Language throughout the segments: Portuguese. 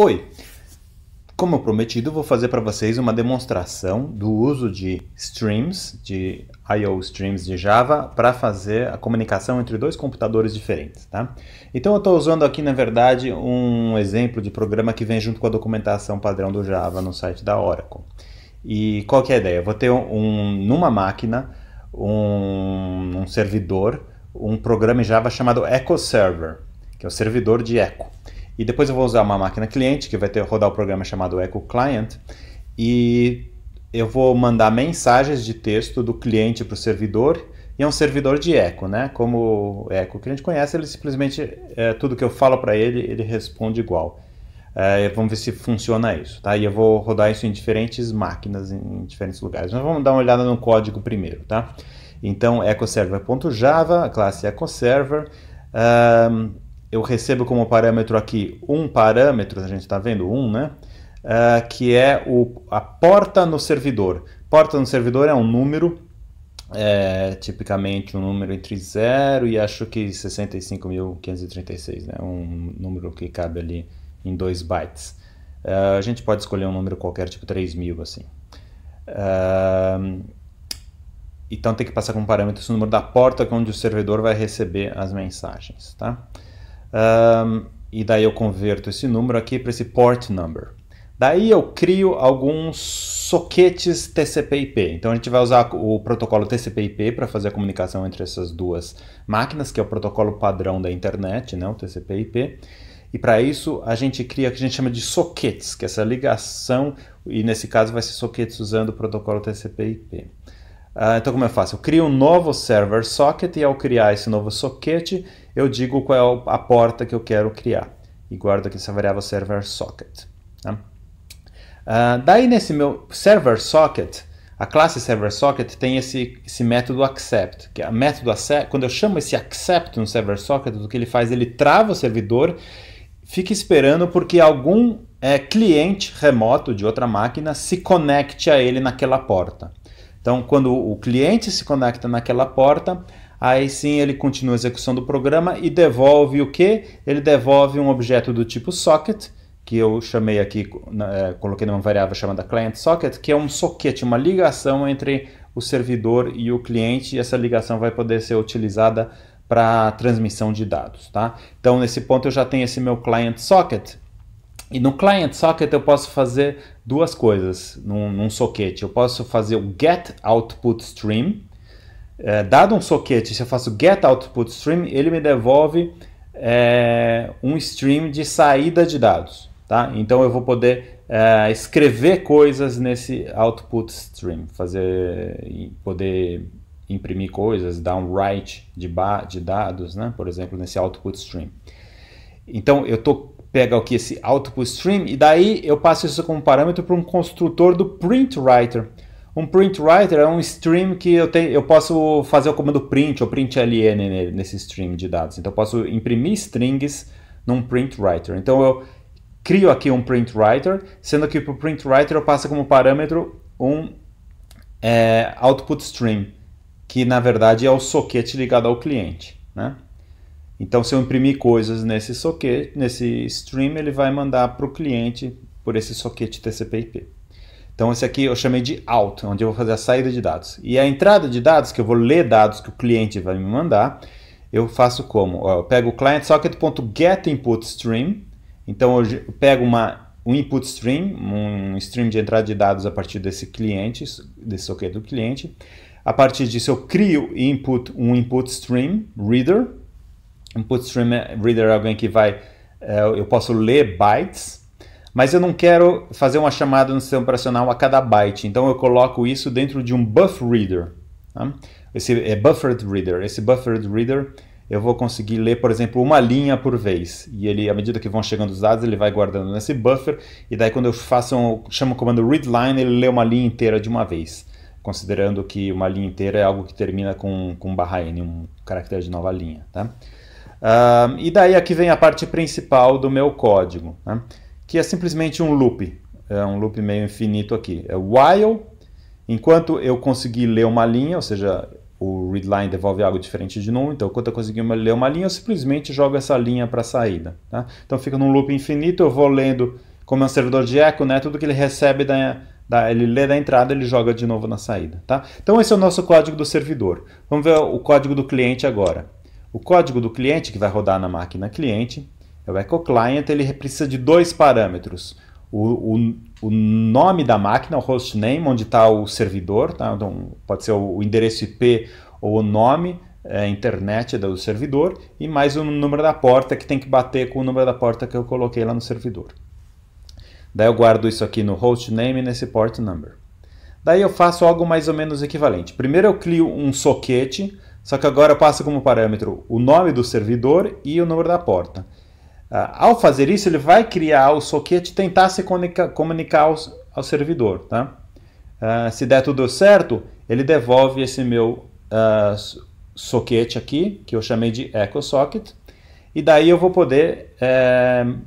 Oi! Como prometido, vou fazer para vocês uma demonstração do uso de streams, de I.O. streams de Java, para fazer a comunicação entre dois computadores diferentes. Tá? Então eu estou usando aqui, na verdade, um exemplo de programa que vem junto com a documentação padrão do Java no site da Oracle. E qual que é a ideia? Eu vou ter um, numa máquina, um, um servidor, um programa em Java chamado Echo Server, que é o servidor de Echo. E depois eu vou usar uma máquina cliente, que vai ter, rodar o programa chamado Echo Client, e eu vou mandar mensagens de texto do cliente para o servidor, e é um servidor de Echo né? Como o Echo que a gente conhece, ele simplesmente, é, tudo que eu falo para ele, ele responde igual. É, vamos ver se funciona isso, tá? E eu vou rodar isso em diferentes máquinas, em diferentes lugares. Mas vamos dar uma olhada no código primeiro, tá? Então, a classe EchoServer Um, eu recebo como parâmetro aqui um parâmetro, a gente está vendo um, né? Uh, que é o, a porta no servidor. Porta no servidor é um número, é, tipicamente um número entre 0 e acho que 65.536, né? um número que cabe ali em 2 bytes. Uh, a gente pode escolher um número qualquer, tipo 3.000, assim. Uh, então tem que passar como parâmetro esse número da porta é onde o servidor vai receber as mensagens, tá? Um, e daí eu converto esse número aqui para esse port number. Daí eu crio alguns soquetes TCP/IP. Então a gente vai usar o protocolo TCP/IP para fazer a comunicação entre essas duas máquinas, que é o protocolo padrão da internet, né? o TCP/IP. E para isso a gente cria o que a gente chama de soquetes, que é essa ligação, e nesse caso vai ser soquetes usando o protocolo TCP/IP. Uh, ah, então como eu é faço? Eu crio um novo server socket e ao criar esse novo soquete eu digo qual é a porta que eu quero criar e guardo aqui essa variável server socket. Né? Uh, daí nesse meu server socket, a classe server socket tem esse, esse método accept, que é método accept, quando eu chamo esse accept no server socket, o que ele faz, ele trava o servidor, fica esperando porque algum é, cliente remoto de outra máquina se conecte a ele naquela porta. Então, quando o cliente se conecta naquela porta, Aí sim ele continua a execução do programa e devolve o que? Ele devolve um objeto do tipo socket, que eu chamei aqui, é, coloquei numa variável chamada client socket, que é um socket, uma ligação entre o servidor e o cliente, e essa ligação vai poder ser utilizada para transmissão de dados, tá? Então nesse ponto eu já tenho esse meu client socket, e no client socket eu posso fazer duas coisas num, num soquete. Eu posso fazer o get output stream, é, dado um socket, se eu faço get output stream, ele me devolve é, um stream de saída de dados. Tá? Então eu vou poder é, escrever coisas nesse output stream, fazer, poder imprimir coisas, dar um write de, de dados, né? por exemplo, nesse output stream. Então eu tô pego aqui esse output stream e daí eu passo isso como parâmetro para um construtor do print writer. Um print writer é um stream que eu, tenho, eu posso fazer o comando print ou println nesse stream de dados. Então eu posso imprimir strings num print writer. Então eu crio aqui um print writer, sendo que para o print writer eu passo como parâmetro um é, output stream, que na verdade é o socket ligado ao cliente. Né? Então se eu imprimir coisas nesse socket, nesse stream, ele vai mandar para o cliente por esse socket TCP/IP. Então esse aqui eu chamei de out, onde eu vou fazer a saída de dados. E a entrada de dados, que eu vou ler dados que o cliente vai me mandar, eu faço como? Eu pego o client socket.getInputStream, então eu pego uma, um input stream, um stream de entrada de dados a partir desse cliente, desse socket do cliente. A partir disso eu crio input, um input stream reader. Input stream é, reader é alguém que vai, é, eu posso ler bytes mas eu não quero fazer uma chamada no sistema operacional a cada byte, então eu coloco isso dentro de um buff reader. Tá? Esse é buffered reader. Esse buffered reader eu vou conseguir ler, por exemplo, uma linha por vez. E ele, à medida que vão chegando os dados, ele vai guardando nesse buffer. E daí, quando eu faço um, chamo o comando readline, ele lê uma linha inteira de uma vez. Considerando que uma linha inteira é algo que termina com, com barra n, um caractere de nova linha. Tá? Uh, e daí aqui vem a parte principal do meu código. Né? que é simplesmente um loop, é um loop meio infinito aqui. É while, enquanto eu conseguir ler uma linha, ou seja, o readline devolve algo diferente de null, então quando eu conseguir ler uma linha, eu simplesmente jogo essa linha para a saída. Tá? Então fica num loop infinito, eu vou lendo, como é um servidor de echo, né, tudo que ele recebe da, da, ele lê da entrada, ele joga de novo na saída. Tá? Então esse é o nosso código do servidor. Vamos ver o código do cliente agora. O código do cliente, que vai rodar na máquina cliente, é o Echo Client ele precisa de dois parâmetros. O, o, o nome da máquina, o hostname, onde está o servidor, tá? então, pode ser o, o endereço IP ou o nome, é, internet do servidor e mais o número da porta que tem que bater com o número da porta que eu coloquei lá no servidor. Daí eu guardo isso aqui no hostname e nesse port number. Daí eu faço algo mais ou menos equivalente. Primeiro eu crio um soquete, só que agora eu passo como parâmetro o nome do servidor e o número da porta. Ah, ao fazer isso, ele vai criar o socket e tentar se comunica, comunicar ao, ao, servidor. Tá? Uh, se der tudo certo, ele devolve esse meu uh, ah, socket aqui, que eu chamei de echo socket, e daí eu vou poder uh,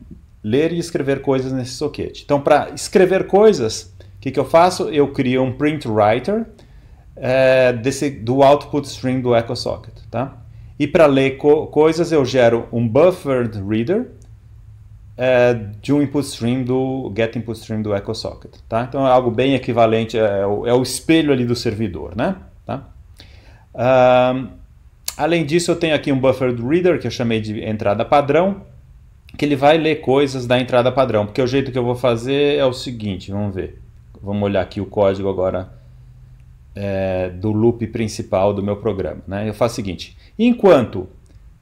ler e escrever coisas nesse socket. Então, para escrever coisas, o que, que eu faço? Eu crio um print writer eh, desse, do output string do echo socket. Tá? E para ler co coisas, eu gero um buffered reader é, de um input stream do get input stream do EchoSocket. Tá? Então é algo bem equivalente, é, é o, é o espelho ali do servidor. Né? Tá? Um, além disso, eu tenho aqui um buffered reader que eu chamei de entrada padrão, que ele vai ler coisas da entrada padrão, porque o jeito que eu vou fazer é o seguinte, vamos ver. Vamos olhar aqui o código agora é, do loop principal do meu programa. Né? Eu faço o seguinte: enquanto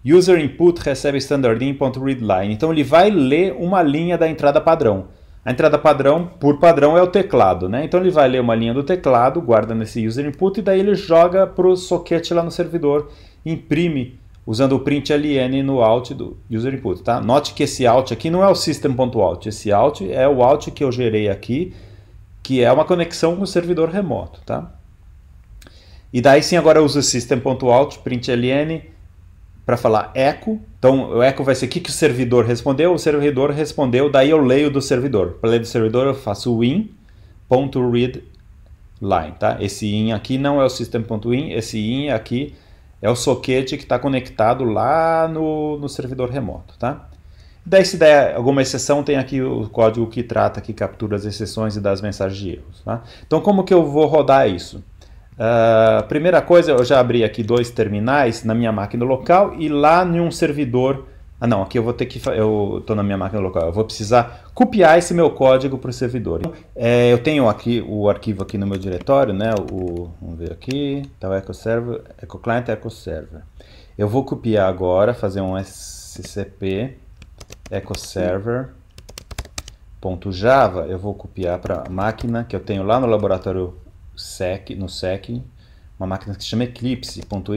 user input recebe standardin.readline, então ele vai ler uma linha da entrada padrão. A entrada padrão, por padrão, é o teclado, né? Então ele vai ler uma linha do teclado, guarda nesse user input e daí ele joga para o soquete lá no servidor, imprime usando o println no out do user input, tá? Note que esse out aqui não é o system.out, esse out é o out que eu gerei aqui, que é uma conexão com o servidor remoto, tá? E daí sim agora eu uso system.out, println, para falar echo. Então o echo vai ser o que, que o servidor respondeu, o servidor respondeu, daí eu leio do servidor. Para ler do servidor eu faço in.readline, tá? Esse in aqui não é o system.in, esse in aqui é o soquete que está conectado lá no, no servidor remoto, tá? Daí se der alguma exceção, tem aqui o código que trata, que captura as exceções e das mensagens de erros. Tá? Então como que eu vou rodar isso? Uh, primeira coisa, eu já abri aqui dois terminais na minha máquina local e lá em um servidor. Ah, não, aqui eu vou ter que. Eu estou na minha máquina local, eu vou precisar copiar esse meu código para o servidor. Então, é, eu tenho aqui o arquivo aqui no meu diretório, né? O, vamos ver aqui, server, o client, EcoClient, server. Eu vou copiar agora, fazer um SCP ponto Java, eu vou copiar para a máquina que eu tenho lá no laboratório sec, no sec, uma máquina que se chama eclipse.im.us.br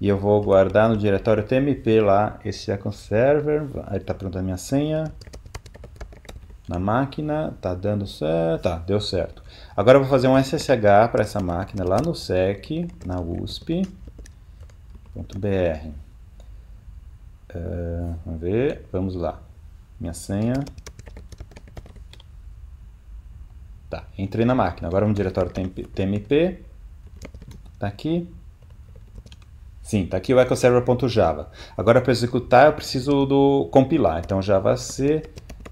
e eu vou guardar no diretório tmp lá esse o server. Ele está perguntando a minha senha na máquina, tá dando certo, tá, deu certo. Agora eu vou fazer um SSH para essa máquina lá no sec, na usp.br. Uh, eh, vamos ver, vamos lá. Minha senha Tá, entrei na máquina. Agora vamos no diretório TMP. Tá aqui. Sim, tá aqui o ecoserver.java. Agora para executar eu preciso do compilar. Então javac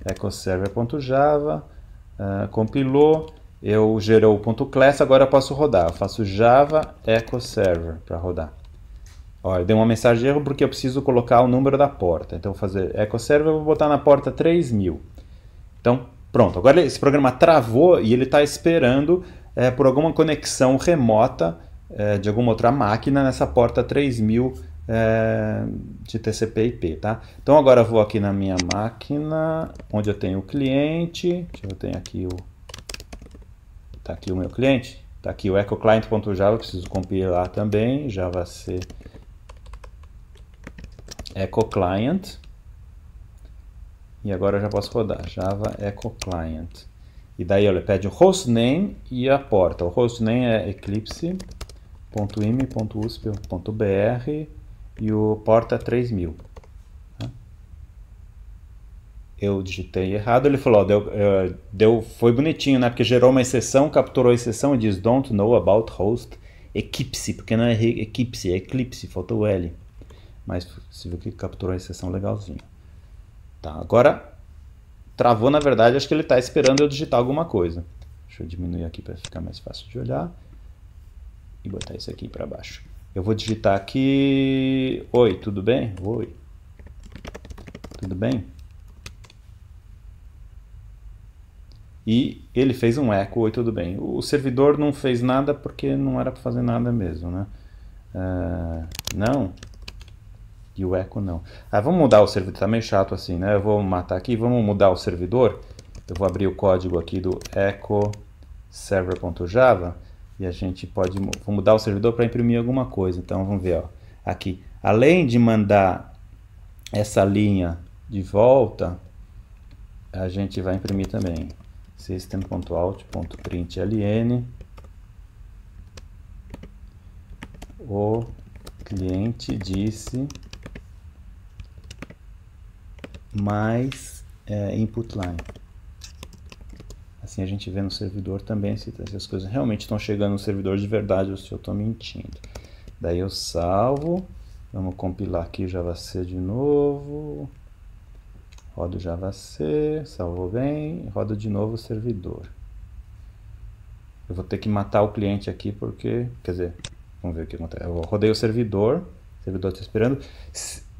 ecoserver.java uh, compilou, eu gerou o ponto .class, agora eu posso rodar. Eu faço java ecoserver para rodar. Olha, deu uma mensagem de erro porque eu preciso colocar o número da porta. Então vou fazer ecoserver, vou botar na porta 3000. Então Pronto, agora esse programa travou e ele está esperando é, por alguma conexão remota é, de alguma outra máquina nessa porta 3000 é, de TCP/IP, tá? Então agora vou aqui na minha máquina, onde eu tenho o cliente, eu tenho aqui o tá aqui o meu cliente, tá aqui o ecoclient.java, preciso compilar também, javac ecoclient e agora eu já posso rodar, java echo client. E daí ele pede o hostname e a porta. O hostname é eclipse.im.usp.br e o porta 3000. É tá? Eu digitei errado, ele falou, deu, é, deu, foi bonitinho, né? Porque gerou uma exceção, capturou a exceção e diz don't know about host eclipse, porque não é eclipse, é eclipse, faltou o L. Mas você viu que capturou a exceção legalzinho. Tá, agora travou na verdade, acho que ele está esperando eu digitar alguma coisa. Deixa eu diminuir aqui para ficar mais fácil de olhar. E botar isso aqui para baixo. Eu vou digitar aqui... Oi, tudo bem? Oi. Tudo bem? E ele fez um eco, oi, tudo bem. O servidor não fez nada porque não era para fazer nada mesmo, né? Uh, não, e o echo não. Ah, vamos mudar o servidor. Tá meio chato assim, né? Eu vou matar aqui. Vamos mudar o servidor. Eu vou abrir o código aqui do echo server.java e a gente pode vou mudar o servidor para imprimir alguma coisa. Então vamos ver, ó. Aqui, além de mandar essa linha de volta, a gente vai imprimir também system.out.println o cliente disse mais é, input line. Assim a gente vê no servidor também se, essas as coisas realmente estão chegando no servidor de verdade ou se eu estou mentindo. Daí eu salvo, vamos compilar aqui JavaC de novo, rodo JavaC, salvo bem, rodo de novo o servidor. Eu vou ter que matar o cliente aqui porque, quer dizer, vamos ver o que acontece. Eu rodei o servidor, o servidor está esperando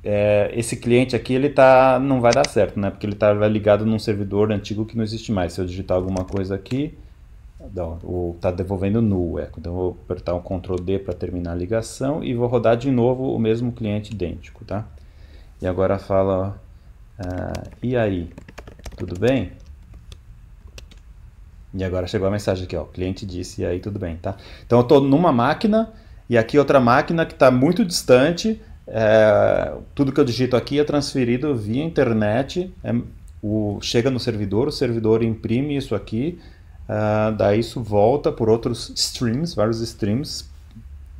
é, esse cliente aqui ele tá não vai dar certo, né? Porque ele tá ligado num servidor antigo que não existe mais. Se eu digitar alguma coisa aqui, não, o, tá devolvendo null, é. Então eu vou apertar um Ctrl D para terminar a ligação e vou rodar de novo o mesmo cliente idêntico, tá? E agora fala, uh, e aí, tudo bem? E agora chegou a mensagem aqui, ó, o cliente disse, e aí tudo bem, tá? Então eu estou numa máquina e aqui outra máquina que está muito distante, é, tudo que eu digito aqui é transferido via internet, é, o, chega no servidor, o servidor imprime isso aqui, uh, daí isso volta por outros streams, vários streams,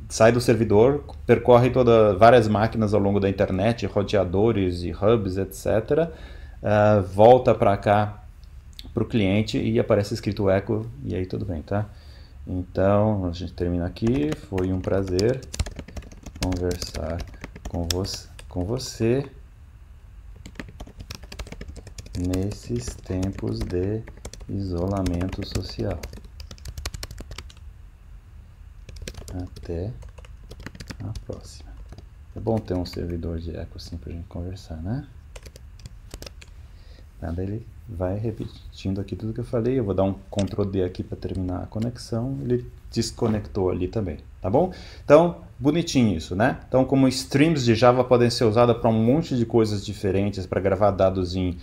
sai do servidor, percorre toda, várias máquinas ao longo da internet, roteadores e hubs, etc. Uh, é, volta para cá para o cliente e aparece escrito eco. e aí tudo bem, tá? Então a gente termina aqui, foi um prazer conversar com você, com você nesses tempos de isolamento social. Até a próxima. É bom ter um servidor de eco assim para gente conversar, né? Tá? ele vai repetindo aqui tudo que eu falei. Eu vou dar um Ctrl D aqui para terminar a conexão. Ele desconectou ali também, tá bom? Então, bonitinho isso, né? Então, como streams de Java podem ser usados para um monte de coisas diferentes, para gravar dados em,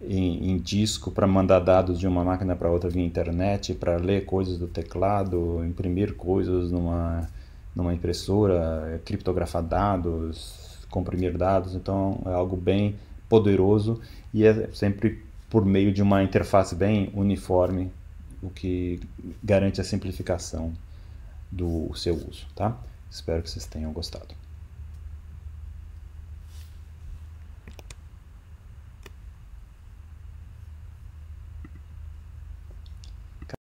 em, em disco, para mandar dados de uma máquina para outra via internet, para ler coisas do teclado, imprimir coisas numa, numa impressora, criptografar dados, comprimir dados. Então, é algo bem poderoso e é sempre por meio de uma interface bem uniforme, o que garante a simplificação do seu uso, tá? Espero que vocês tenham gostado.